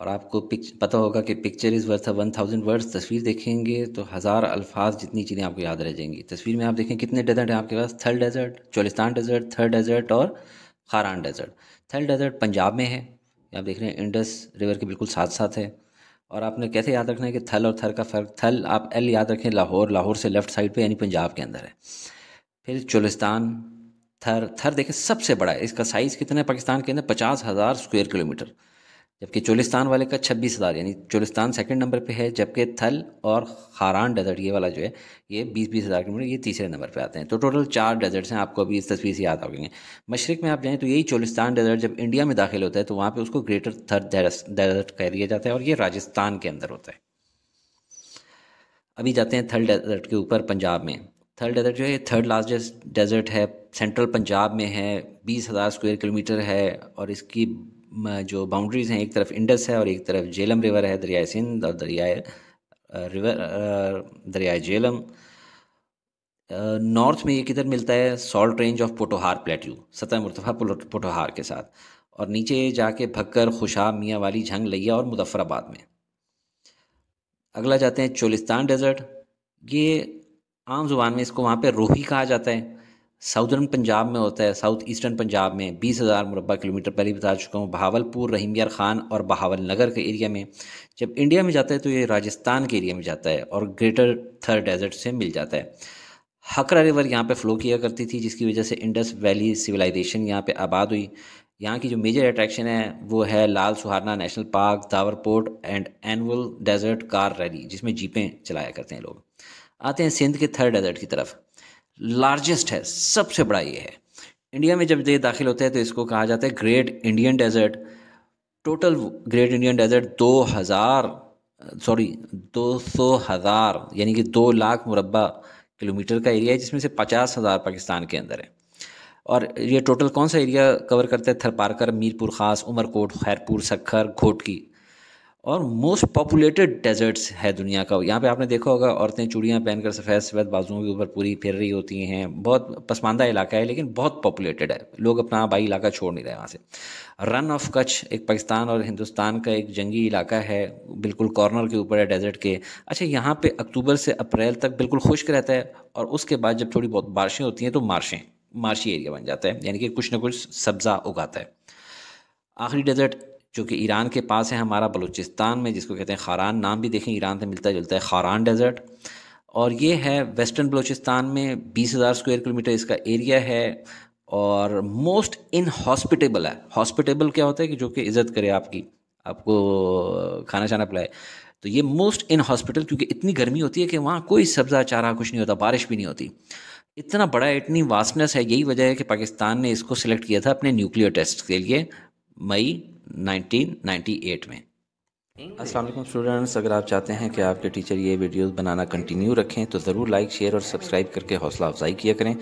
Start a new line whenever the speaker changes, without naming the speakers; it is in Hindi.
और आपको पिक पता होगा कि picture is worth one thousand words तस्वीर देखेंगे तो हज़ार अल्फाज जितनी चीज़ें आपको याद रह जाएंगी तस्वीर में आप देखें कितने डेजर्ट हैं आपके पास Thal desert Cholistan desert Thar desert और खारान डेजर्ट थल डेजर्ट पंजाब में है आप देख रहे हैं इंडस रिवर के बिल्कुल साथ साथ है और आपने कैसे याद रखना है कि थल और थर का फ़र्क थल आप एल याद रखें लाहौर लाहौर से लेफ़्ट साइड पे यानी पंजाब के अंदर है फिर चोलिस्तान थर थर देखें सबसे बड़ा है इसका साइज़ कितना है पाकिस्तान के अंदर पचास हज़ार स्क्वेयर किलोमीटर जबकि चोलिस्तान वाले का छब्बीस हज़ार यानी चोलिस्तान सेकंड नंबर पे है जबकि थल और हारान डेजर्ट ये वाला जो है ये बीस बीस हज़ार किलोमीटर ये तीसरे नंबर पे आते हैं तो टोटल चार डेजर्ट्स हैं आपको अभी इस तस्वीर से याद आ गएंगे मशरक में आप जाएँ तो यही चोलिस्तान डेजर्ट जब इंडिया में दाखिल होता है तो वहाँ पर उसको ग्रेटर थर डेजर्ट कह दिया जाता है और ये राजस्थान के अंदर होता है अभी जाते हैं थल डेजर्ट के ऊपर पंजाब में थल डेजर्ट जो है थर्ड लार्जेस्ट डेजर्ट है सेंट्रल पंजाब में है बीस हज़ार स्क्वेयर किलोमीटर है और इसकी जो बाउंड्रीज़ हैं एक तरफ इंडस है और एक तरफ जेलम रिवर है दरियाए सिंध और दरियाए रिवर दरियाए जेलम नॉर्थ में ये किधर मिलता है salt range of Pothohar plateau सतह मुर्तफ़ा पोटोहार के साथ और नीचे जाके भक्कर खुशा मियाँ वाली झंग लिया और मुजफ़राबाद में अगला जाते हैं चोलिस्तान डेजर्ट ये आम जुबान में इसको वहाँ पे रोही कहा जाता है साउदर्न पंजाब में होता है साउथ ईस्टर्न पंजाब में बीस हज़ार मुरबा किलोमीटर पहले बता चुका हूँ बहावलपुर यार ख़ान और बहावल नगर के एरिया में जब इंडिया में जाता है तो ये राजस्थान के एरिया में जाता है और ग्रेटर थर डेजर्ट से मिल जाता है हकरा रिवर यहाँ पे फ़्लो किया करती थी जिसकी वजह से इंडस वैली सिविलाइजेशन यहाँ पे आबाद हुई यहाँ की जो मेजर अट्रैक्शन है वो है लाल सुहारना national park Derawar fort and annual desert car rally जिसमें जीपें चलाया करते हैं लोग आते हैं सिंध के थर्ड डेजर्ट की तरफ लार्जेस्ट है सबसे बड़ा ये है इंडिया में जब ये दाखिल होता है तो इसको कहा जाता है great Indian desert total great Indian desert दो हज़ार सॉरी दो सौ हज़ार यानी कि दो लाख मुरबा किलोमीटर का एरिया है जिसमें से पचास हज़ार पाकिस्तान के अंदर है और ये टोटल कौन सा एरिया कवर करता है थरपारकर मीरपुर खास उमरकोट खैरपुर सखर घोटकी और मोस्ट पॉपुलेटेड डेजर्ट्स है दुनिया का यहाँ पे आपने देखा होगा औरतें चूड़ियाँ पहनकर सफ़ेद सफ़ेद बाजुओं के ऊपर पूरी फिर रही होती हैं बहुत पसमानदा इलाका है लेकिन बहुत पॉपुलेटेड है लोग अपना आबाई इलाका छोड़ नहीं रहे वहाँ से रन ऑफ कच्छ एक पाकिस्तान और हिंदुस्तान का एक जंगी इलाका है बिल्कुल कॉर्नर के ऊपर है डेजर्ट के अच्छा यहाँ पर अक्टूबर से अप्रैल तक बिल्कुल खुश्क रहता है और उसके बाद जब थोड़ी बहुत बारिशें होती हैं तो मार्शें मार्शी एरिया बन जाता है यानी कि कुछ ना कुछ सब्ज़ा उगाता है आखिरी डेजर्ट चूँकि ईरान के पास है हमारा बलूचिस्तान में जिसको कहते हैं खारान नाम भी देखें ईरान से मिलता जुलता है खारान डेजर्ट और ये है वेस्टर्न बलूचिस्तान में बीस हज़ार स्क्वायर किलोमीटर इसका एरिया है और मोस्ट इनहॉस्पिटेबल है हॉस्पिटेबल क्या होता है कि जो कि इज़्ज़त करे आपकी आपको खाना छाना पिलाए तो ये मोस्ट इन हॉस्पिटल क्योंकि इतनी गर्मी होती है कि वहाँ कोई सब्ज़ा चारा कुछ नहीं होता बारिश भी नहीं होती इतना बड़ा इतनी वास्टनेस है यही वजह है कि पाकिस्तान ने इसको सिलेक्ट किया था अपने न्यूक्लियर टेस्ट के लिए मई 1998 में अस्सलाम वालेकुम स्टूडेंट्स अगर आप चाहते हैं कि आपके टीचर ये वीडियोस बनाना कंटिन्यू रखें तो ज़रूर लाइक शेयर और सब्सक्राइब करके हौसला अफजाई किया करें